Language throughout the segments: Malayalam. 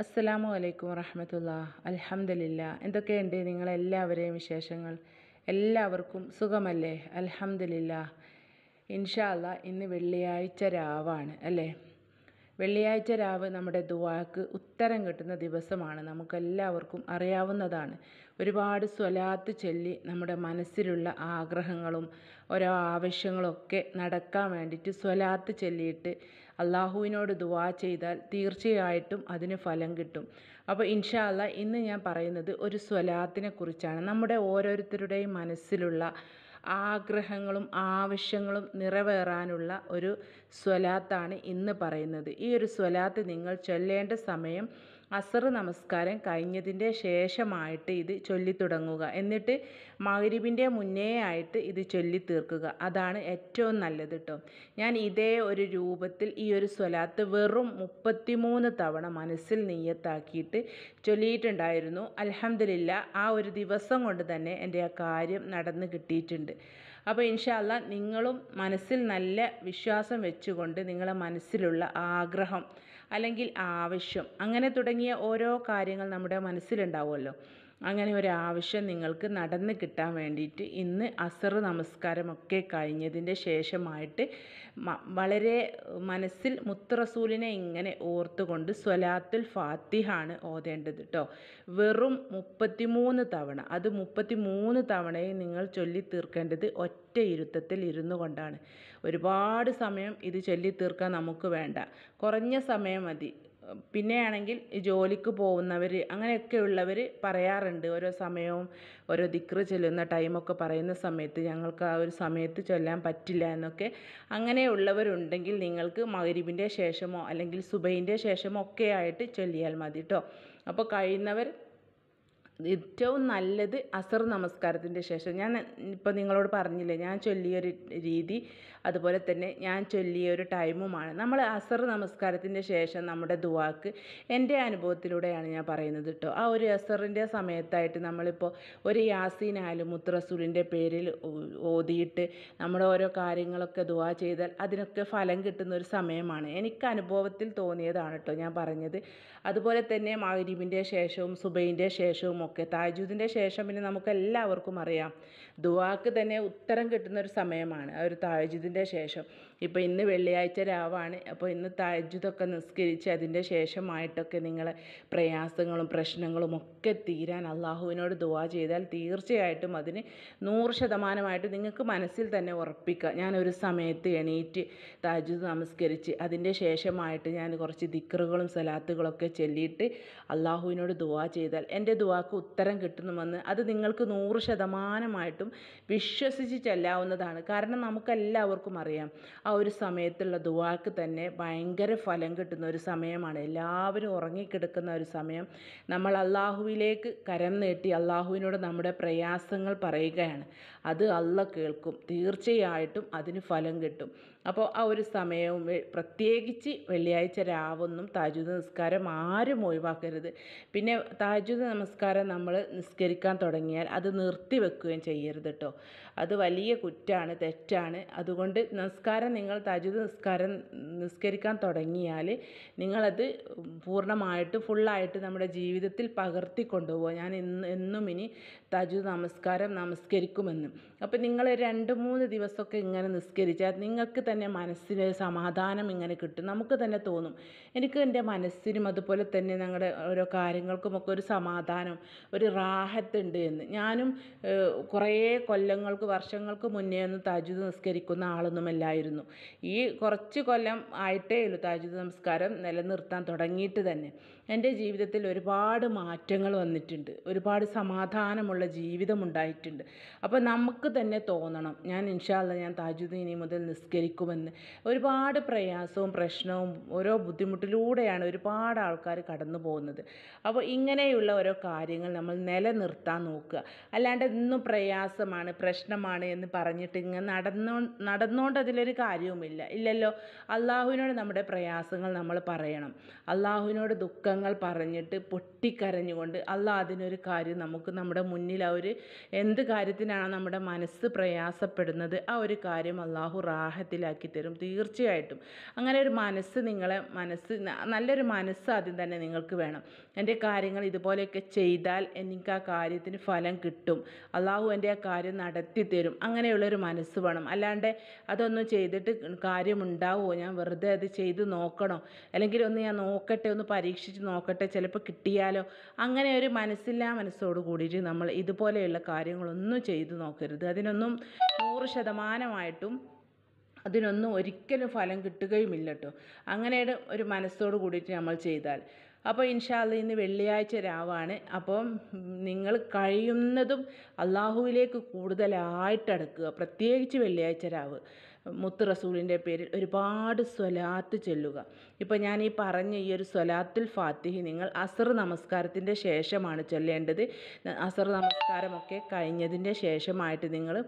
അസ്സലാമു അലൈക്കും വറഹമത്തുള്ള അലഹമ്മദില്ല എന്തൊക്കെയുണ്ട് നിങ്ങളെല്ലാവരെയും വിശേഷങ്ങൾ എല്ലാവർക്കും സുഖമല്ലേ അലഹമ്മദില്ല ഇൻഷാല്ല ഇന്ന് വെള്ളിയാഴ്ച രാവാണ് അല്ലേ വെള്ളിയാഴ്ച രാവ് നമ്മുടെ ദുവാക്ക് ഉത്തരം കിട്ടുന്ന ദിവസമാണ് നമുക്കെല്ലാവർക്കും അറിയാവുന്നതാണ് ഒരുപാട് സ്വലാത്ത് ചൊല്ലി നമ്മുടെ മനസ്സിലുള്ള ആഗ്രഹങ്ങളും ഓരോ ആവശ്യങ്ങളൊക്കെ നടക്കാൻ വേണ്ടിയിട്ട് സ്വലാത്ത് ചൊല്ലിയിട്ട് അള്ളാഹുവിനോട് ദുവാ ചെയ്താൽ തീർച്ചയായിട്ടും അതിന് ഫലം കിട്ടും അപ്പോൾ ഇൻഷാ അള്ളാ ഇന്ന് ഞാൻ പറയുന്നത് ഒരു സ്വലാത്തിനെ കുറിച്ചാണ് നമ്മുടെ ഓരോരുത്തരുടെയും മനസ്സിലുള്ള ആഗ്രഹങ്ങളും ആവശ്യങ്ങളും നിറവേറാനുള്ള ഒരു സ്വലാത്താണ് ഇന്ന് പറയുന്നത് ഈ ഒരു സ്വലാത്ത് നിങ്ങൾ ചൊല്ലേണ്ട സമയം അസർ നമസ്കാരം കഴിഞ്ഞതിൻ്റെ ശേഷമായിട്ട് ഇത് ചൊല്ലിത്തുടങ്ങുക എന്നിട്ട് മകരിവിൻ്റെ മുന്നേ ആയിട്ട് ഇത് ചൊല്ലി തീർക്കുക അതാണ് ഏറ്റവും നല്ലത് കേട്ടോ ഞാൻ ഇതേ ഒരു രൂപത്തിൽ ഈ ഒരു സ്വലാത്ത് വെറും മുപ്പത്തിമൂന്ന് തവണ മനസ്സിൽ നെയ്യത്താക്കിയിട്ട് ചൊല്ലിയിട്ടുണ്ടായിരുന്നു അലഹമില്ല ആ ഒരു ദിവസം കൊണ്ട് തന്നെ എൻ്റെ ആ കാര്യം നടന്ന് കിട്ടിയിട്ടുണ്ട് അപ്പോൾ ഇൻഷാല്ല നിങ്ങളും മനസ്സിൽ നല്ല വിശ്വാസം വെച്ചുകൊണ്ട് നിങ്ങളെ മനസ്സിലുള്ള ആഗ്രഹം അല്ലെങ്കിൽ ആവശ്യം അങ്ങനെ തുടങ്ങിയ ഓരോ കാര്യങ്ങൾ നമ്മുടെ മനസ്സിലുണ്ടാവുമല്ലോ അങ്ങനെ ഒരു ആവശ്യം നിങ്ങൾക്ക് നടന്ന് കിട്ടാൻ വേണ്ടിയിട്ട് ഇന്ന് അസർ നമസ്കാരമൊക്കെ കഴിഞ്ഞതിൻ്റെ ശേഷമായിട്ട് വളരെ മനസ്സിൽ മുത്തറസൂലിനെ ഇങ്ങനെ ഓർത്തുകൊണ്ട് സ്വലാത്തുൽ ഫാത്തിഹാണ് ഓതേണ്ടത് കേട്ടോ വെറും മുപ്പത്തിമൂന്ന് തവണ അത് മുപ്പത്തിമൂന്ന് തവണയും നിങ്ങൾ ചൊല്ലി തീർക്കേണ്ടത് ഒറ്റ ഇരുത്തത്തിൽ ഇരുന്നു കൊണ്ടാണ് ഒരുപാട് സമയം ഇത് ചൊല്ലി തീർക്കാൻ നമുക്ക് വേണ്ട കുറഞ്ഞ സമയം മതി പിന്നെയാണെങ്കിൽ ജോലിക്ക് പോകുന്നവർ അങ്ങനെയൊക്കെയുള്ളവർ പറയാറുണ്ട് ഓരോ സമയവും ഓരോ ദിക്റ് ചൊല്ലുന്ന ടൈമൊക്കെ പറയുന്ന സമയത്ത് ഞങ്ങൾക്ക് ആ ഒരു സമയത്ത് ചൊല്ലാൻ പറ്റില്ല എന്നൊക്കെ അങ്ങനെയുള്ളവരുണ്ടെങ്കിൽ നിങ്ങൾക്ക് മഗ്‌രിബിൻ്റെ ശേഷമോ അല്ലെങ്കിൽ സുബൈൻ്റെ ശേഷമോ ഒക്കെ ആയിട്ട് ചൊല്ലിയാൽ മതി കേട്ടോ അപ്പോൾ കഴിയുന്നവർ ഏറ്റവും നല്ലത് അസർ നമസ്കാരത്തിൻ്റെ ശേഷം ഞാൻ ഇപ്പോൾ നിങ്ങളോട് പറഞ്ഞില്ലേ ഞാൻ ചൊല്ലിയൊരു രീതി അതുപോലെ തന്നെ ഞാൻ ചൊല്ലിയൊരു ടൈമുമാണ് നമ്മൾ അസർ നമസ്കാരത്തിൻ്റെ ശേഷം നമ്മുടെ ദുവാക്ക് എൻ്റെ അനുഭവത്തിലൂടെയാണ് ഞാൻ പറയുന്നത് കേട്ടോ ആ ഒരു അസറിൻ്റെ സമയത്തായിട്ട് നമ്മളിപ്പോൾ ഒരു യാസീനായാലും മുത്തറസൂലിൻ്റെ പേരിൽ ഓതിയിട്ട് നമ്മുടെ ഓരോ കാര്യങ്ങളൊക്കെ ദുവാ ചെയ്താൽ അതിനൊക്കെ ഫലം കിട്ടുന്ന ഒരു സമയമാണ് എനിക്ക് അനുഭവത്തിൽ തോന്നിയതാണ് കേട്ടോ ഞാൻ പറഞ്ഞത് അതുപോലെ തന്നെ മഹരീബിൻ്റെ ശേഷവും സുബൈൻ്റെ ശേഷവും ഒക്കെ താജൂദിൻ്റെ ശേഷം പിന്നെ നമുക്ക് എല്ലാവർക്കും അറിയാം ദുവാക്ക് തന്നെ ഉത്തരം കിട്ടുന്ന ഒരു സമയമാണ് ആ ഒരു താജുദിൻ്റെ ശേഷം ഇപ്പോൾ ഇന്ന് വെള്ളിയാഴ്ച രാവാണ് അപ്പോൾ ഇന്ന് താജ്ജുദൊക്കെ നിസ്കരിച്ച് അതിൻ്റെ ശേഷമായിട്ടൊക്കെ നിങ്ങളെ പ്രയാസങ്ങളും പ്രശ്നങ്ങളും ഒക്കെ തീരാൻ അള്ളാഹുവിനോട് ദുവാ ചെയ്താൽ തീർച്ചയായിട്ടും അതിന് നൂറ് ശതമാനമായിട്ട് നിങ്ങൾക്ക് മനസ്സിൽ തന്നെ ഉറപ്പിക്കുക ഞാനൊരു സമയത്ത് എണീറ്റ് താജ്ജുദ് നമസ്കരിച്ച് അതിൻ്റെ ശേഷമായിട്ട് ഞാൻ കുറച്ച് ദിക്റുകളും സലാത്തുകളൊക്കെ ചൊല്ലിയിട്ട് അള്ളാഹുവിനോട് ദുവാ ചെയ്താൽ എൻ്റെ ദുവാക്ക് ഉത്തരം കിട്ടുന്നുവെന്ന് അത് നിങ്ങൾക്ക് നൂറ് ശതമാനമായിട്ടും വിശ്വസിച്ച് ചെല്ലാവുന്നതാണ് കാരണം നമുക്കെല്ലാവർക്കും അറിയാം ആ ഒരു സമയത്തുള്ള ദുവാക്ക് തന്നെ ഭയങ്കര ഫലം കിട്ടുന്ന ഒരു സമയമാണ് എല്ലാവരും ഉറങ്ങിക്കിടക്കുന്ന ഒരു സമയം നമ്മൾ അള്ളാഹുവിലേക്ക് കരം നീട്ടി അള്ളാഹുവിനോട് നമ്മുടെ പ്രയാസങ്ങൾ പറയുകയാണ് അത് അല്ല കേൾക്കും തീർച്ചയായിട്ടും അതിന് ഫലം കിട്ടും അപ്പോൾ ആ ഒരു സമയവും പ്രത്യേകിച്ച് വെള്ളിയാഴ്ച രാവൊന്നും താജുദ് നിസ്കാരം ആരും ഒഴിവാക്കരുത് പിന്നെ താജുദ് നമസ്കാരം നമ്മൾ നിസ്കരിക്കാൻ തുടങ്ങിയാൽ അത് നിർത്തി വെക്കുകയും ചെയ്യരുത് കേട്ടോ അത് വലിയ കുറ്റാണ് തെറ്റാണ് അതുകൊണ്ട് നമസ്കാരം നിങ്ങൾ താജുദ് നിസ്കാരം നിസ്കരിക്കാൻ തുടങ്ങിയാൽ നിങ്ങളത് പൂർണ്ണമായിട്ട് ഫുള്ളായിട്ട് നമ്മുടെ ജീവിതത്തിൽ പകർത്തി കൊണ്ടുപോകുക ഞാൻ ഇന്ന് എന്നും ഇനി തജു നമസ്കാരം നമസ്കരിക്കുമെന്ന് അപ്പോൾ നിങ്ങൾ രണ്ട് മൂന്ന് ദിവസമൊക്കെ ഇങ്ങനെ നിസ്കരിച്ചാൽ നിങ്ങൾക്ക് തന്നെ മനസ്സിന് സമാധാനം ഇങ്ങനെ കിട്ടും നമുക്ക് തന്നെ തോന്നും എനിക്ക് എൻ്റെ മനസ്സിനും അതുപോലെ തന്നെ ഞങ്ങളുടെ ഓരോ കാര്യങ്ങൾക്കുമൊക്കെ ഒരു സമാധാനം ഒരു റാഹത്തുണ്ട് എന്ന് ഞാനും കുറേ കൊല്ലങ്ങൾക്ക് വർഷങ്ങൾക്ക് മുന്നേ ഒന്നും താജുദ് നിസ്കരിക്കുന്ന ആളൊന്നുമല്ലായിരുന്നു ഈ കുറച്ച് കൊല്ലം ആയിട്ടേ ഉള്ളൂ താജുദ് നമസ്കാരം നിലനിർത്താൻ തുടങ്ങിയിട്ട് തന്നെ എൻ്റെ ജീവിതത്തിൽ ഒരുപാട് മാറ്റങ്ങൾ വന്നിട്ടുണ്ട് ഒരുപാട് സമാധാനമുള്ള ജീവിതം ഉണ്ടായിട്ടുണ്ട് അപ്പോൾ നമുക്ക് തന്നെ തോന്നണം ഞാൻ ഇൻഷാല്ല ഞാൻ താജുദ്ദീനി ഇനി മുതൽ നിസ്കരിക്കുമെന്ന് ഒരുപാട് പ്രയാസവും പ്രശ്നവും ഓരോ ബുദ്ധിമുട്ടിലൂടെയാണ് ഒരുപാട് ആൾക്കാർ കടന്നു പോകുന്നത് അപ്പോൾ ഇങ്ങനെയുള്ള ഓരോ കാര്യങ്ങൾ നമ്മൾ നിലനിർത്താൻ നോക്കുക അല്ലാണ്ട് ഇന്നും പ്രയാസമാണ് പ്രശ്നമാണ് എന്ന് പറഞ്ഞിട്ട് ഇങ്ങനെ നടന്നോ നടന്നുകൊണ്ട് അതിലൊരു കാര്യവുമില്ല ഇല്ലല്ലോ അള്ളാഹുവിനോട് നമ്മുടെ പ്രയാസങ്ങൾ നമ്മൾ പറയണം അള്ളാഹുവിനോട് ദുഃഖം അസുഖങ്ങൾ പറഞ്ഞിട്ട് പൊട്ടിക്കരഞ്ഞുകൊണ്ട് അല്ല അതിനൊരു കാര്യം നമുക്ക് നമ്മുടെ മുന്നിൽ ആ ഒരു എന്ത് കാര്യത്തിനാണ് നമ്മുടെ മനസ്സ് പ്രയാസപ്പെടുന്നത് ആ ഒരു കാര്യം അള്ളാഹു റാഹത്തിലാക്കി തരും തീർച്ചയായിട്ടും അങ്ങനെ ഒരു മനസ്സ് നിങ്ങളെ മനസ്സ് നല്ലൊരു മനസ്സ് ആദ്യം തന്നെ നിങ്ങൾക്ക് വേണം എൻ്റെ കാര്യങ്ങൾ ഇതുപോലെയൊക്കെ ചെയ്താൽ എനിക്ക് ആ കാര്യത്തിന് ഫലം കിട്ടും അള്ളാഹു എൻ്റെ ആ കാര്യം നടത്തി തരും അങ്ങനെയുള്ളൊരു മനസ്സ് വേണം അല്ലാണ്ട് അതൊന്നും ചെയ്തിട്ട് കാര്യമുണ്ടാവുമോ ഞാൻ വെറുതെ അത് ചെയ്ത് നോക്കണോ അല്ലെങ്കിൽ ഒന്ന് ഞാൻ നോക്കട്ടെ ഒന്ന് പരീക്ഷിച്ച് നോക്കട്ടെ ചിലപ്പോൾ കിട്ടിയാലോ അങ്ങനെ ഒരു മനസ്സില്ലാ മനസ്സോട് കൂടിയിട്ട് നമ്മൾ ഇതുപോലെയുള്ള കാര്യങ്ങളൊന്നും ചെയ്തു നോക്കരുത് അതിനൊന്നും നൂറ് ശതമാനമായിട്ടും അതിനൊന്നും ഒരിക്കലും ഫലം കിട്ടുകയുമില്ല കേട്ടോ അങ്ങനെയുടെ ഒരു മനസ്സോട് കൂടിയിട്ട് നമ്മൾ ചെയ്താൽ അപ്പോൾ ഇൻഷാല്ല ഇന്ന് വെള്ളിയാഴ്ച രാവാണ് അപ്പം നിങ്ങൾ കഴിയുന്നതും അള്ളാഹുവിലേക്ക് കൂടുതലായിട്ടടുക്കുക അടുക്കുക പ്രത്യേകിച്ച് വെള്ളിയാഴ്ച രാവ് മുത്ത് റസൂലിൻ്റെ പേരിൽ ഒരുപാട് സ്വലാത്ത് ചൊല്ലുക ഇപ്പോൾ ഞാൻ ഈ പറഞ്ഞ ഈ ഒരു സ്വലാത്തുൽ ഫാത്തിഹി നിങ്ങൾ അസർ നമസ്കാരത്തിൻ്റെ ശേഷമാണ് ചൊല്ലേണ്ടത് അസർ നമസ്കാരമൊക്കെ കഴിഞ്ഞതിൻ്റെ ശേഷമായിട്ട് നിങ്ങൾ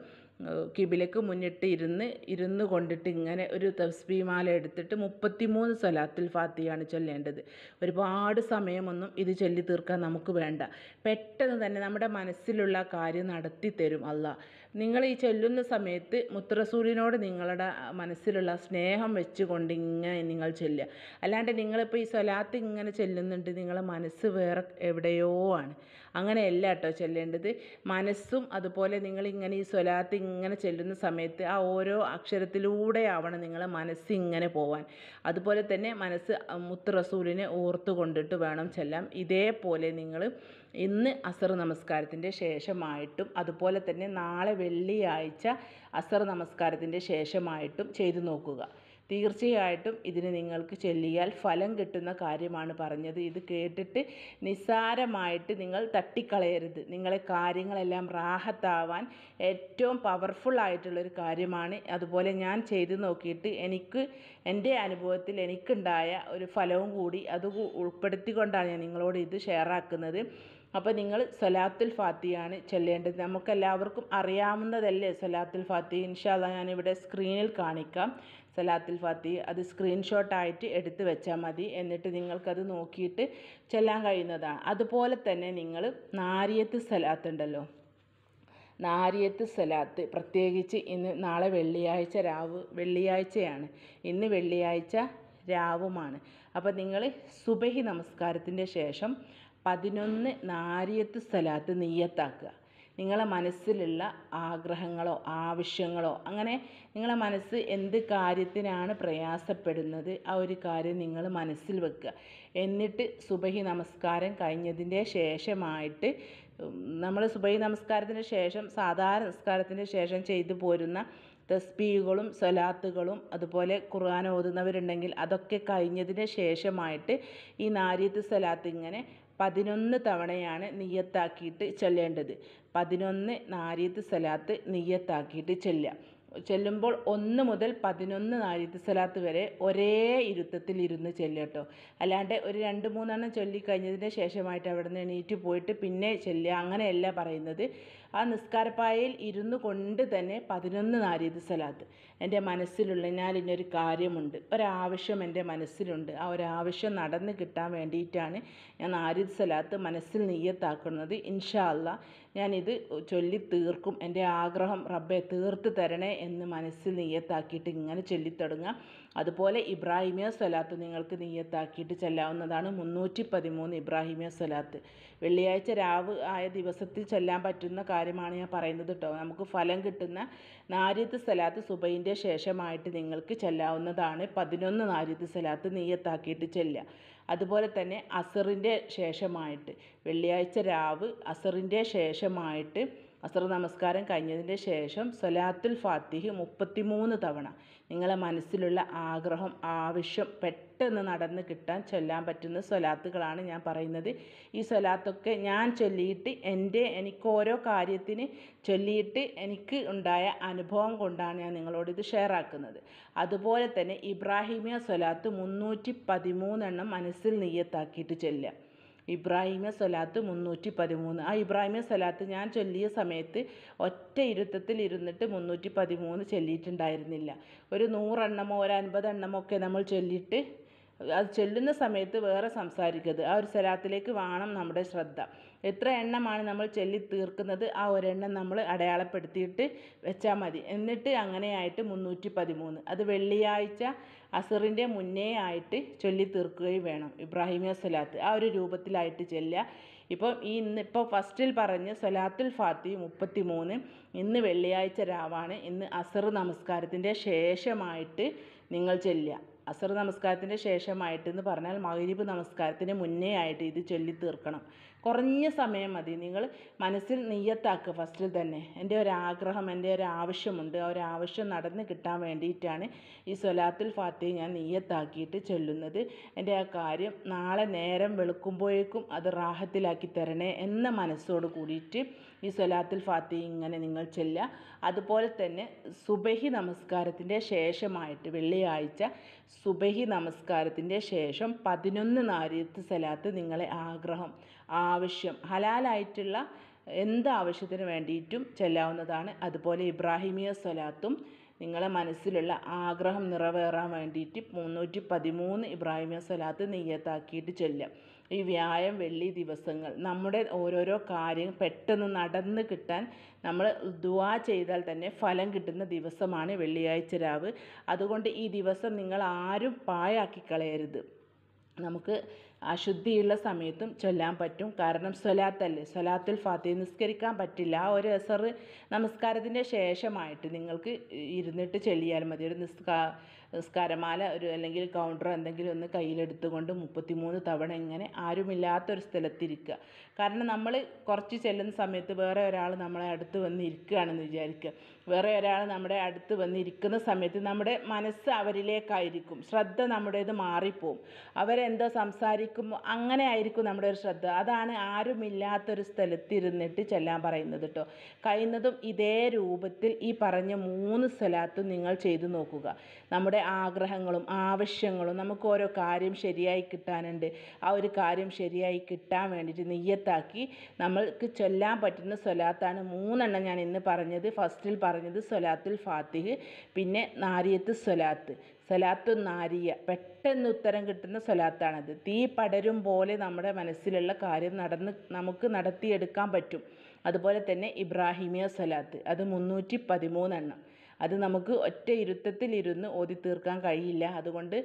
കിബിലക്ക് മുന്നിട്ട് ഇരുന്ന് ഇരുന്ന് കൊണ്ടിട്ട് ഇങ്ങനെ ഒരു തസ്ബീമാല എടുത്തിട്ട് മുപ്പത്തിമൂന്ന് സ്വലാത്തിൽ ഫാത്തിയാണ് ചൊല്ലേണ്ടത് ഒരുപാട് സമയമൊന്നും ഇത് ചൊല്ലി തീർക്കാൻ നമുക്ക് വേണ്ട പെട്ടെന്ന് തന്നെ നമ്മുടെ മനസ്സിലുള്ള കാര്യം നടത്തി തരും അല്ല നിങ്ങൾ ഈ ചൊല്ലുന്ന സമയത്ത് മുത്തറസൂലിനോട് നിങ്ങളുടെ മനസ്സിലുള്ള സ്നേഹം വെച്ചുകൊണ്ട് ഇങ്ങനെ നിങ്ങൾ ചൊല്ലുക അല്ലാണ്ട് നിങ്ങളിപ്പോൾ ഈ സ്വലാത്ത് ഇങ്ങനെ ചൊല്ലുന്നുണ്ട് നിങ്ങളുടെ മനസ്സ് വേറെ എവിടെയോ ആണ് അങ്ങനെയല്ല കേട്ടോ ചൊല്ലേണ്ടത് മനസ്സും അതുപോലെ നിങ്ങൾ ഇങ്ങനെ ഈ സ്വലാത്ത് ഇങ്ങനെ ചെല്ലുന്ന സമയത്ത് ആ ഓരോ അക്ഷരത്തിലൂടെയാവണം നിങ്ങൾ മനസ്സ് ഇങ്ങനെ പോവാൻ അതുപോലെ തന്നെ മനസ്സ് മുത്ത് റസൂലിനെ ഓർത്തു കൊണ്ടിട്ട് വേണം ചെല്ലാം ഇതേപോലെ നിങ്ങൾ ഇന്ന് അസർ നമസ്കാരത്തിൻ്റെ ശേഷമായിട്ടും അതുപോലെ തന്നെ നാളെ വെള്ളിയാഴ്ച അസർ നമസ്കാരത്തിൻ്റെ ശേഷമായിട്ടും ചെയ്തു നോക്കുക തീർച്ചയായിട്ടും ഇതിന് നിങ്ങൾക്ക് ചെല്ലിയാൽ ഫലം കിട്ടുന്ന കാര്യമാണ് പറഞ്ഞത് ഇത് കേട്ടിട്ട് നിസ്സാരമായിട്ട് നിങ്ങൾ തട്ടിക്കളയരുത് നിങ്ങളെ കാര്യങ്ങളെല്ലാം റാഹത്താവാൻ ഏറ്റവും പവർഫുൾ ആയിട്ടുള്ളൊരു കാര്യമാണ് അതുപോലെ ഞാൻ ചെയ്ത് നോക്കിയിട്ട് എനിക്ക് എൻ്റെ അനുഭവത്തിൽ എനിക്കുണ്ടായ ഒരു ഫലവും കൂടി അത് ഉൾപ്പെടുത്തിക്കൊണ്ടാണ് ഞാൻ നിങ്ങളോട് ഇത് ഷെയർ ആക്കുന്നത് അപ്പോൾ നിങ്ങൾ സലാത്തുൽ ഫാത്തിയാണ് ചൊല്ലേണ്ടത് നമുക്കെല്ലാവർക്കും അറിയാവുന്നതല്ലേ സലാത്തുൽ ഫാത്തി ഞാൻ ഞാനിവിടെ സ്ക്രീനിൽ കാണിക്കാം സലാത്തുൽ ഫാത്തി അത് സ്ക്രീൻഷോട്ടായിട്ട് എടുത്ത് വെച്ചാൽ മതി എന്നിട്ട് നിങ്ങൾക്കത് നോക്കിയിട്ട് ചെല്ലാൻ കഴിയുന്നതാണ് അതുപോലെ തന്നെ നിങ്ങൾ നാരിയത്ത് സലാത്തുണ്ടല്ലോ നാരിയത്ത് സലാത്ത് പ്രത്യേകിച്ച് ഇന്ന് നാളെ വെള്ളിയാഴ്ച രാവ് വെള്ളിയാഴ്ചയാണ് ഇന്ന് വെള്ളിയാഴ്ച രാവുമാണ് അപ്പോൾ നിങ്ങൾ സുബഹി നമസ്കാരത്തിൻ്റെ ശേഷം പതിനൊന്ന് നാരിയത്ത് സ്ഥലത്ത് നെയ്യത്താക്കുക നിങ്ങളെ മനസ്സിലുള്ള ആഗ്രഹങ്ങളോ ആവശ്യങ്ങളോ അങ്ങനെ നിങ്ങളെ മനസ്സ് എന്ത് കാര്യത്തിനാണ് പ്രയാസപ്പെടുന്നത് ആ ഒരു കാര്യം നിങ്ങൾ മനസ്സിൽ വെക്കുക എന്നിട്ട് സുബഹി നമസ്കാരം കഴിഞ്ഞതിൻ്റെ ശേഷമായിട്ട് നമ്മൾ സുബഹി നമസ്കാരത്തിന് ശേഷം സാധാരണ നമസ്കാരത്തിന് ശേഷം ചെയ്തു പോരുന്ന തസ്ബീകളും സ്വലാത്തുകളും അതുപോലെ ഖുർആൻ ഓതുന്നവരുണ്ടെങ്കിൽ അതൊക്കെ കഴിഞ്ഞതിന് ശേഷമായിട്ട് ഈ നാരിയത്ത് സലാത്ത് ഇങ്ങനെ പതിനൊന്ന് തവണയാണ് നിയത്താക്കിയിട്ട് ചൊല്ലേണ്ടത് പതിനൊന്ന് നാരീത്ത് സ്വലാത്ത് നിയത്താക്കിയിട്ട് ചൊല്ലുക ചെല്ലുമ്പോൾ ഒന്ന് മുതൽ പതിനൊന്ന് നാഴിത്ത് സ്വലാത്ത് വരെ ഒരേ ഇരുത്തത്തിൽ ഇരുന്ന് ചെല്ലുക കേട്ടോ അല്ലാണ്ട് ഒരു രണ്ട് മൂന്നെണ്ണം ചൊല്ലിക്കഴിഞ്ഞതിന് ശേഷമായിട്ട് അവിടെ നിന്ന് എണീറ്റ് പോയിട്ട് പിന്നെ ചെല്ലുക അങ്ങനെയല്ല പറയുന്നത് ആ നിസ്കാരപ്പായയിൽ ഇരുന്ന് കൊണ്ട് തന്നെ പതിനൊന്ന് നാരീത് സ്വലാത്ത് എൻ്റെ മനസ്സിലുള്ള ഞാൻ ഇന്നൊരു കാര്യമുണ്ട് ഒരാവശ്യം എൻ്റെ മനസ്സിലുണ്ട് ആ ഒരാവശ്യം നടന്ന് കിട്ടാൻ വേണ്ടിയിട്ടാണ് ഞാൻ നാരീത് സ്വലാത്ത് മനസ്സിൽ നെയ്യത്താക്കുന്നത് ഇൻഷാ അല്ല ഞാനിത് ചൊല്ലി തീർക്കും എൻ്റെ ആഗ്രഹം റബ്ബെ തീർത്ത് തരണേ എന്ന് മനസ്സിൽ നീയത്താക്കിയിട്ട് ഇങ്ങനെ ചൊല്ലിത്തുടങ്ങുക അതുപോലെ ഇബ്രാഹിമിയ സ്വലാത്ത് നിങ്ങൾക്ക് നീയത്താക്കിയിട്ട് ചൊല്ലാവുന്നതാണ് മുന്നൂറ്റി പതിമൂന്ന് ഇബ്രാഹിമിയ സ്വലാത്ത് വെള്ളിയാഴ്ച രാവ് ആയ ദിവസത്തിൽ ചൊല്ലാൻ പറ്റുന്ന കാര്യമാണ് ഞാൻ പറയുന്നത് കേട്ടോ നമുക്ക് ഫലം കിട്ടുന്ന നാരിയത്ത് സലാത്ത് സുബൈൻ്റെ ശേഷമായിട്ട് നിങ്ങൾക്ക് ചൊല്ലാവുന്നതാണ് പതിനൊന്ന് നാരിയത്ത് സലാത്ത് നീയത്താക്കിയിട്ട് ചൊല്ലുക അതുപോലെ തന്നെ അസറിൻ്റെ ശേഷമായിട്ട് വെള്ളിയാഴ്ച രാവ് അസറിൻ്റെ ശേഷമായിട്ട് അസർ നമസ്കാരം കഴിഞ്ഞതിൻ്റെ ശേഷം സലാത്തുൽ ഫാത്തിഹ് മുപ്പത്തിമൂന്ന് തവണ നിങ്ങളെ മനസ്സിലുള്ള ആഗ്രഹം ആവശ്യം പെട്ടെന്ന് നടന്ന് കിട്ടാൻ ചൊല്ലാൻ പറ്റുന്ന സ്വലാത്തുകളാണ് ഞാൻ പറയുന്നത് ഈ സ്വലാത്തൊക്കെ ഞാൻ ചൊല്ലിയിട്ട് എൻ്റെ എനിക്ക് ഓരോ കാര്യത്തിന് ചൊല്ലിയിട്ട് എനിക്ക് ഉണ്ടായ അനുഭവം കൊണ്ടാണ് ഞാൻ നിങ്ങളോട് ഇത് ഷെയർ ആക്കുന്നത് അതുപോലെ തന്നെ ഇബ്രാഹിമിയ സ്വലാത്ത് മുന്നൂറ്റി പതിമൂന്നെണ്ണം മനസ്സിൽ നെയ്യത്താക്കിയിട്ട് ചൊല്ലുക ഇബ്രാഹിമ സ്വലാത്ത് മുന്നൂറ്റി പതിമൂന്ന് ആ ഇബ്രാഹിമ സ്വലാത്ത് ഞാൻ ചൊല്ലിയ സമയത്ത് ഒറ്റ ഇരുത്തത്തിൽ ഇരുന്നിട്ട് മുന്നൂറ്റി പതിമൂന്ന് ചൊല്ലിയിട്ടുണ്ടായിരുന്നില്ല ഒരു നൂറെണ്ണമോ ഒരു അൻപതെണ്ണമോ ഒക്കെ നമ്മൾ ചൊല്ലിയിട്ട് അത് ചൊല്ലുന്ന സമയത്ത് വേറെ സംസാരിക്കരുത് ആ ഒരു സ്വലാത്തിലേക്ക് വേണം നമ്മുടെ ശ്രദ്ധ എത്ര എണ്ണമാണ് നമ്മൾ ചൊല്ലി തീർക്കുന്നത് ആ ഒരെണ്ണം നമ്മൾ അടയാളപ്പെടുത്തിയിട്ട് വെച്ചാൽ മതി എന്നിട്ട് അങ്ങനെയായിട്ട് മുന്നൂറ്റി പതിമൂന്ന് അത് വെള്ളിയാഴ്ച അസറിൻ്റെ മുന്നേ ആയിട്ട് ചൊല്ലി തീർക്കുകയും വേണം ഇബ്രാഹിം സ്വലാത്ത് ആ ഒരു രൂപത്തിലായിട്ട് ചെല്ലുക ഇപ്പം ഈ ഇന്നിപ്പോൾ ഫസ്റ്റിൽ പറഞ്ഞ് സ്വലാത്തുൽ ഫാത്തി മുപ്പത്തി മൂന്ന് ഇന്ന് വെള്ളിയാഴ്ച രാവാണ് ഇന്ന് അസർ നമസ്കാരത്തിൻ്റെ ശേഷമായിട്ട് നിങ്ങൾ ചെല്ലുക അസർ നമസ്കാരത്തിൻ്റെ ശേഷമായിട്ട് എന്ന് പറഞ്ഞാൽ മഗ്‌രിബ് നമസ്കാരത്തിന് മുന്നേ ആയിട്ട് ഇത് ചൊല്ലി തീർക്കണം കുറഞ്ഞ സമയം മതി നിങ്ങൾ മനസ്സിൽ നെയ്യത്താക്കുക ഫസ്റ്റിൽ തന്നെ എൻ്റെ ഒരാഗ്രഹം എൻ്റെ ആവശ്യമുണ്ട് ആ ഒരു ആവശ്യം നടന്ന് കിട്ടാൻ വേണ്ടിയിട്ടാണ് ഈ സ്വലാത്തുൽ ഫാത്തി ഞാൻ നെയ്യത്താക്കിയിട്ട് ചൊല്ലുന്നത് എൻ്റെ ആ കാര്യം നാളെ നേരം വെളുക്കുമ്പോഴേക്കും അത് റാഹത്തിലാക്കി തരണേ എന്ന മനസ്സോട് കൂടിയിട്ട് ഈ സ്വലാത്തുൽ ഫാത്തി ഇങ്ങനെ നിങ്ങൾ ചെല്ലുക അതുപോലെ തന്നെ സുബഹി നമസ്കാരത്തിൻ്റെ ശേഷമായിട്ട് വെള്ളിയാഴ്ച സുബഹി നമസ്കാരത്തിൻ്റെ ശേഷം പതിനൊന്ന് നാരിയത്ത് സ്വലാത്ത് നിങ്ങളെ ആഗ്രഹം ആവശ്യം ഹലാലായിട്ടുള്ള എന്ത് ആവശ്യത്തിന് വേണ്ടിയിട്ടും ചെല്ലാവുന്നതാണ് അതുപോലെ ഇബ്രാഹിമിയ സ്വലാത്തും നിങ്ങളെ മനസ്സിലുള്ള ആഗ്രഹം നിറവേറാൻ വേണ്ടിയിട്ട് മുന്നൂറ്റി പതിമൂന്ന് ഇബ്രാഹിമിയ സ്വലാത്ത് നെയ്യത്താക്കിയിട്ട് ചെല്ലുക ഈ വ്യാഴം വെള്ളി ദിവസങ്ങൾ നമ്മുടെ ഓരോരോ കാര്യം പെട്ടെന്ന് നടന്ന് കിട്ടാൻ നമ്മൾ ദുവാ ചെയ്താൽ തന്നെ ഫലം കിട്ടുന്ന ദിവസമാണ് വെള്ളിയാഴ്ച രാവ് അതുകൊണ്ട് ഈ ദിവസം നിങ്ങൾ ആരും പാഴാക്കി കളയരുത് നമുക്ക് അശുദ്ധിയുള്ള സമയത്തും ചൊല്ലാൻ പറ്റും കാരണം സ്വലാത്തല്ലേ സ്വലാത്തുൽ ഫാത്തി നിസ്കരിക്കാൻ പറ്റില്ല ആ ഒരു അസർ നമസ്കാരത്തിൻ്റെ ശേഷമായിട്ട് നിങ്ങൾക്ക് ഇരുന്നിട്ട് ചൊല്ലിയാൽ മതി ഒരു നിസ്കാ സ്കരമാല ഒരു അല്ലെങ്കിൽ കൗണ്ടർ എന്തെങ്കിലും ഒന്ന് കയ്യിലെടുത്തുകൊണ്ട് മുപ്പത്തിമൂന്ന് തവണ ഇങ്ങനെ ആരുമില്ലാത്തൊരു സ്ഥലത്തിരിക്കുക കാരണം നമ്മൾ കുറച്ച് ചെല്ലുന്ന സമയത്ത് വേറെ ഒരാൾ നമ്മളെ അടുത്ത് വന്ന് ഇരിക്കുകയാണെന്ന് വിചാരിക്കുക വേറെ ഒരാൾ നമ്മുടെ അടുത്ത് വന്ന് ഇരിക്കുന്ന സമയത്ത് നമ്മുടെ മനസ്സ് അവരിലേക്കായിരിക്കും ശ്രദ്ധ നമ്മുടേത് മാറിപ്പോവും അവരെന്തോ സംസാരിക്കും അങ്ങനെ ആയിരിക്കും നമ്മുടെ ഒരു ശ്രദ്ധ അതാണ് ആരുമില്ലാത്തൊരു സ്ഥലത്തിരുന്നിട്ട് ചെല്ലാൻ പറയുന്നത് കേട്ടോ കഴിയുന്നതും ഇതേ രൂപത്തിൽ ഈ പറഞ്ഞ മൂന്ന് സ്ഥലത്തും നിങ്ങൾ ചെയ്തു നോക്കുക നമ്മുടെ ആഗ്രഹങ്ങളും ആവശ്യങ്ങളും നമുക്ക് ഓരോ കാര്യം ശരിയായി കിട്ടാനുണ്ട് ആ ഒരു കാര്യം ശരിയായി കിട്ടാൻ വേണ്ടിയിട്ട് നെയ്യത്ത് നീയത്താക്കി നമ്മൾക്ക് ചൊല്ലാൻ പറ്റുന്ന സ്വലാത്താണ് മൂന്നെണ്ണം ഞാൻ ഇന്ന് പറഞ്ഞത് ഫസ്റ്റിൽ പറഞ്ഞത് സ്വലാത്തുൽ ഫാത്തിഹ് പിന്നെ നാരിയത്ത് സ്വലാത്ത് സ്വലാത്തു നാരിയ പെട്ടെന്ന് ഉത്തരം കിട്ടുന്ന സ്വലാത്താണത് തീ പടരും പോലെ നമ്മുടെ മനസ്സിലുള്ള കാര്യം നടന്ന് നമുക്ക് നടത്തിയെടുക്കാൻ പറ്റും അതുപോലെ തന്നെ ഇബ്രാഹിമിയ സ്വലാത്ത് അത് മുന്നൂറ്റി പതിമൂന്നെണ്ണം അത് നമുക്ക് ഒറ്റ ഇരുത്തത്തിലിരുന്ന് ഓതി തീർക്കാൻ കഴിയില്ല അതുകൊണ്ട്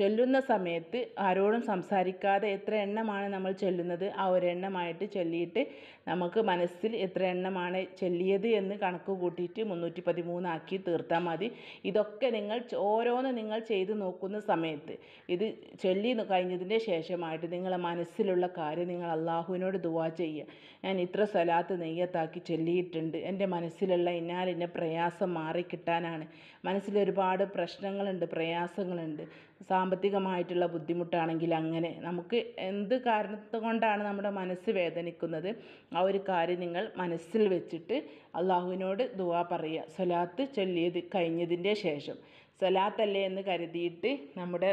ചൊല്ലുന്ന സമയത്ത് ആരോടും സംസാരിക്കാതെ എത്ര എണ്ണമാണ് നമ്മൾ ചൊല്ലുന്നത് ആ ഒരെണ്ണമായിട്ട് ചൊല്ലിയിട്ട് നമുക്ക് മനസ്സിൽ എത്ര എണ്ണമാണ് ചൊല്ലിയത് എന്ന് കണക്ക് കൂട്ടിയിട്ട് മുന്നൂറ്റി പതിമൂന്നാക്കി തീർത്താൽ മതി ഇതൊക്കെ നിങ്ങൾ ഓരോന്ന് നിങ്ങൾ ചെയ്ത് നോക്കുന്ന സമയത്ത് ഇത് ചൊല്ലി കഴിഞ്ഞതിൻ്റെ ശേഷമായിട്ട് നിങ്ങളെ മനസ്സിലുള്ള കാര്യം നിങ്ങൾ അള്ളാഹുവിനോട് ദുവാ ചെയ്യുക ഞാൻ ഇത്ര സ്ഥലത്ത് നെയ്യത്താക്കി ചൊല്ലിയിട്ടുണ്ട് എൻ്റെ മനസ്സിലുള്ള ഇന്നാൽ എൻ്റെ പ്രയാസം മാറിക്കിട്ടാനാണ് മനസ്സിൽ ഒരുപാട് പ്രശ്നങ്ങളുണ്ട് പ്രയാസങ്ങളുണ്ട് സാമ്പത്തികമായിട്ടുള്ള ബുദ്ധിമുട്ടാണെങ്കിൽ അങ്ങനെ നമുക്ക് എന്ത് കാരണത്തുകൊണ്ടാണ് കൊണ്ടാണ് നമ്മുടെ മനസ്സ് വേദനിക്കുന്നത് ആ ഒരു കാര്യം നിങ്ങൾ മനസ്സിൽ വെച്ചിട്ട് അള്ളാഹുവിനോട് ദുവാ പറയുക സ്വലാത്ത് ചൊല്ലിയത് കഴിഞ്ഞതിൻ്റെ ശേഷം സ്വലാത്തല്ലേ എന്ന് കരുതിയിട്ട് നമ്മുടെ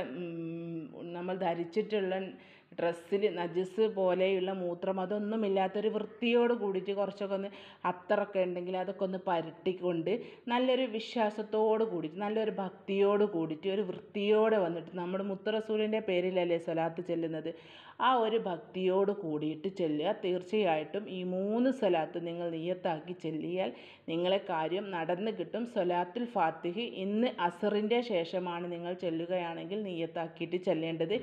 നമ്മൾ ധരിച്ചിട്ടുള്ള ഡ്രസ്സിൽ നജസ് പോലെയുള്ള മൂത്രം അതൊന്നുമില്ലാത്തൊരു വൃത്തിയോട് കൂടിയിട്ട് കുറച്ചൊക്കെ ഒന്ന് അത്തറൊക്കെ ഉണ്ടെങ്കിൽ അതൊക്കെ ഒന്ന് പരട്ടിക്കൊണ്ട് നല്ലൊരു വിശ്വാസത്തോട് കൂടിയിട്ട് നല്ലൊരു ഭക്തിയോട് കൂടിയിട്ട് ഒരു വൃത്തിയോടെ വന്നിട്ട് നമ്മൾ മുത്തറസൂലിൻ്റെ പേരിലല്ലേ സ്വലാത്ത് ചെല്ലുന്നത് ആ ഒരു ഭക്തിയോട് കൂടിയിട്ട് ചെല്ലുക തീർച്ചയായിട്ടും ഈ മൂന്ന് സ്വലാത്ത് നിങ്ങൾ നീയത്താക്കി ചെല്ലിയാൽ നിങ്ങളെ കാര്യം നടന്നു കിട്ടും സ്വലാത്തുൽ ഫാത്തിഹ് ഇന്ന് അസറിൻ്റെ ശേഷമാണ് നിങ്ങൾ ചെല്ലുകയാണെങ്കിൽ നീയത്താക്കിയിട്ട് ചെല്ലേണ്ടത്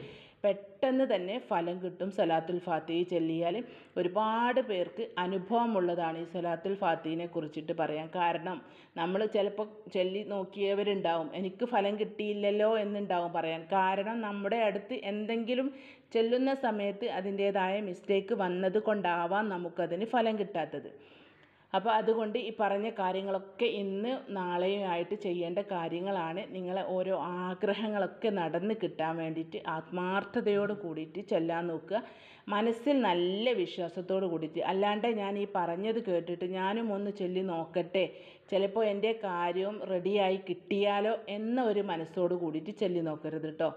പെട്ടെന്ന് തന്നെ തന്നെ ഫലം കിട്ടും സലാത്തുൽ ഫാത്തിഹ ചൊല്ലിയാൽ ഒരുപാട് പേർക്ക് അനുഭവമുള്ളതാണ് ഈ സലാത്തുൽ ഫാത്തിഹിനെ കുറിച്ചിട്ട് പറയാൻ കാരണം നമ്മൾ ചിലപ്പോൾ ചൊല്ലി നോക്കിയവരുണ്ടാവും എനിക്ക് ഫലം കിട്ടിയില്ലല്ലോ എന്നുണ്ടാവും പറയാൻ കാരണം നമ്മുടെ അടുത്ത് എന്തെങ്കിലും ചെല്ലുന്ന സമയത്ത് അതിൻ്റേതായ മിസ്റ്റേക്ക് വന്നത് കൊണ്ടാവാം നമുക്കതിന് ഫലം കിട്ടാത്തത് അപ്പോൾ അതുകൊണ്ട് ഈ പറഞ്ഞ കാര്യങ്ങളൊക്കെ ഇന്ന് നാളെയും ആയിട്ട് ചെയ്യേണ്ട കാര്യങ്ങളാണ് നിങ്ങളെ ഓരോ ആഗ്രഹങ്ങളൊക്കെ നടന്ന് കിട്ടാൻ വേണ്ടിയിട്ട് ആത്മാർത്ഥതയോട് കൂടിയിട്ട് ചെല്ലാൻ നോക്കുക മനസ്സിൽ നല്ല വിശ്വാസത്തോട് കൂടിയിട്ട് അല്ലാണ്ട് ഞാൻ ഈ പറഞ്ഞത് കേട്ടിട്ട് ഞാനും ഒന്ന് ചൊല്ലി നോക്കട്ടെ ചിലപ്പോൾ എൻ്റെ കാര്യവും റെഡിയായി കിട്ടിയാലോ എന്ന ഒരു മനസ്സോട് കൂടിയിട്ട് ചൊല്ലി നോക്കരുത് കേട്ടോ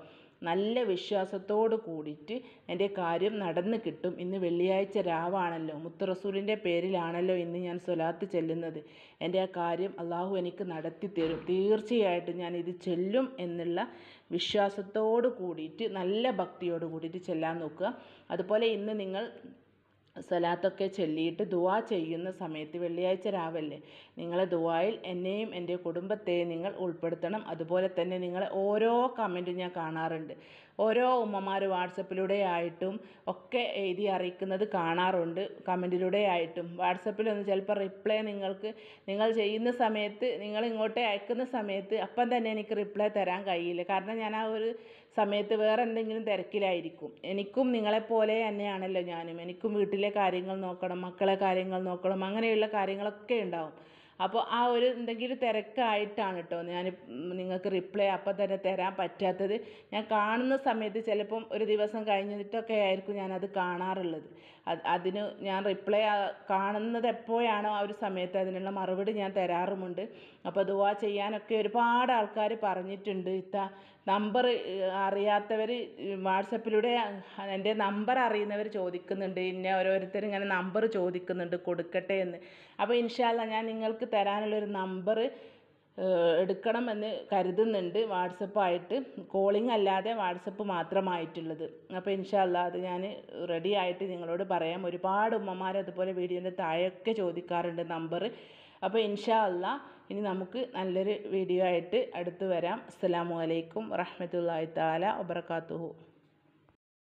നല്ല വിശ്വാസത്തോട് കൂടിയിട്ട് എൻ്റെ കാര്യം നടന്ന് കിട്ടും ഇന്ന് വെള്ളിയാഴ്ച രാവാണല്ലോ മുത്തറസൂലിൻ്റെ പേരിലാണല്ലോ ഇന്ന് ഞാൻ സ്വലാത്ത് ചെല്ലുന്നത് എൻ്റെ ആ കാര്യം അള്ളാഹു എനിക്ക് നടത്തി തരും തീർച്ചയായിട്ടും ഞാൻ ഇത് ചെല്ലും എന്നുള്ള വിശ്വാസത്തോട് കൂടിയിട്ട് നല്ല ഭക്തിയോട് കൂടിയിട്ട് ചെല്ലാൻ നോക്കുക അതുപോലെ ഇന്ന് നിങ്ങൾ സ്വലാത്തൊക്കെ ചൊല്ലിയിട്ട് ദുവാ ചെയ്യുന്ന സമയത്ത് വെള്ളിയാഴ്ച രാവിലെ നിങ്ങളെ ദുവായിൽ എന്നെയും എൻ്റെ കുടുംബത്തെയും നിങ്ങൾ ഉൾപ്പെടുത്തണം അതുപോലെ തന്നെ നിങ്ങളെ ഓരോ കമൻറ്റും ഞാൻ കാണാറുണ്ട് ഓരോ ഉമ്മമാർ വാട്സപ്പിലൂടെ ആയിട്ടും ഒക്കെ എഴുതി അറിയിക്കുന്നത് കാണാറുണ്ട് കമൻറ്റിലൂടെ ആയിട്ടും വാട്സപ്പിലൊന്ന് ചിലപ്പോൾ റിപ്ലൈ നിങ്ങൾക്ക് നിങ്ങൾ ചെയ്യുന്ന സമയത്ത് നിങ്ങൾ ഇങ്ങോട്ടേ അയക്കുന്ന സമയത്ത് അപ്പം തന്നെ എനിക്ക് റിപ്ലൈ തരാൻ കഴിയില്ല കാരണം ഞാൻ ആ ഒരു സമയത്ത് വേറെ എന്തെങ്കിലും തിരക്കിലായിരിക്കും എനിക്കും നിങ്ങളെപ്പോലെ തന്നെയാണല്ലോ ഞാനും എനിക്കും വീട്ടിലെ കാര്യങ്ങൾ നോക്കണം മക്കളെ കാര്യങ്ങൾ നോക്കണം അങ്ങനെയുള്ള കാര്യങ്ങളൊക്കെ ഉണ്ടാവും അപ്പോൾ ആ ഒരു എന്തെങ്കിലും തിരക്കായിട്ടാണ് കേട്ടോ ഞാൻ നിങ്ങൾക്ക് റിപ്ലൈ അപ്പം തന്നെ തരാൻ പറ്റാത്തത് ഞാൻ കാണുന്ന സമയത്ത് ചിലപ്പം ഒരു ദിവസം കഴിഞ്ഞിട്ടൊക്കെ ആയിരിക്കും ഞാനത് കാണാറുള്ളത് അതിന് ഞാൻ റിപ്ലൈ കാണുന്നത് എപ്പോഴാണോ ആ ഒരു സമയത്ത് അതിനുള്ള മറുപടി ഞാൻ തരാറുമുണ്ട് അപ്പോൾ ദുആ ചെയ്യാനൊക്കെ ഒരുപാട് ആൾക്കാർ പറഞ്ഞിട്ടുണ്ട് ഇത്ത നമ്പർ അറിയാത്തവർ വാട്സപ്പിലൂടെ എൻ്റെ നമ്പർ അറിയുന്നവർ ചോദിക്കുന്നുണ്ട് ഇന്നെ ഓരോരുത്തർ ഇങ്ങനെ നമ്പർ ചോദിക്കുന്നുണ്ട് കൊടുക്കട്ടെ എന്ന് അപ്പോൾ ഇൻഷാല്ല ഞാൻ നിങ്ങൾക്ക് തരാനുള്ളൊരു നമ്പർ എടുക്കണം എന്ന് കരുതുന്നുണ്ട് ആയിട്ട് കോളിംഗ് അല്ലാതെ വാട്സപ്പ് മാത്രമായിട്ടുള്ളത് അപ്പോൾ ഇൻഷാല്ല അത് ഞാൻ റെഡി ആയിട്ട് നിങ്ങളോട് പറയാം ഒരുപാട് ഉമ്മമാർ അതുപോലെ വീഡിയോൻ്റെ താഴെയൊക്കെ ചോദിക്കാറുണ്ട് നമ്പർ അപ്പോൾ ഇൻഷാ ഇനി നമുക്ക് നല്ലൊരു വീഡിയോ ആയിട്ട് അടുത്ത് വരാം അസ്സാം വലൈക്കും വറഹമത്തല്ലാ താല വബർക്കാത്തുഹു